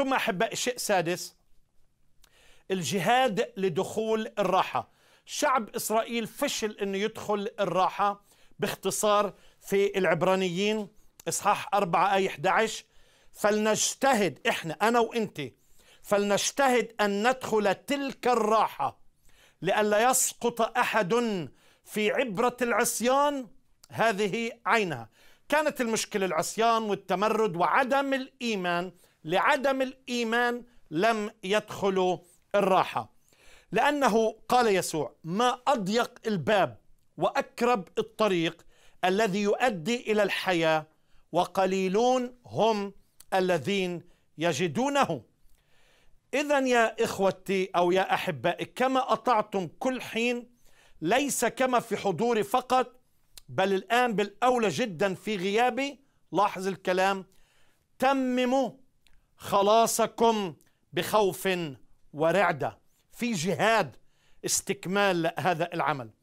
ثم أحب الشيء السادس الجهاد لدخول الراحة شعب إسرائيل فشل أنه يدخل الراحة باختصار في العبرانيين إصحاح 4 آية 11 فلنجتهد إحنا أنا وإنت فلنجتهد أن ندخل تلك الراحة لئلا يسقط أحد في عبرة العصيان هذه عينها كانت المشكلة العصيان والتمرد وعدم الإيمان لعدم الايمان لم يدخلوا الراحه لانه قال يسوع ما اضيق الباب واكرب الطريق الذي يؤدي الى الحياه وقليلون هم الذين يجدونه اذا يا اخوتي او يا احبائي كما اطعتم كل حين ليس كما في حضوري فقط بل الان بالاولى جدا في غيابي لاحظ الكلام تمموا خلاصكم بخوف ورعده في جهاد استكمال هذا العمل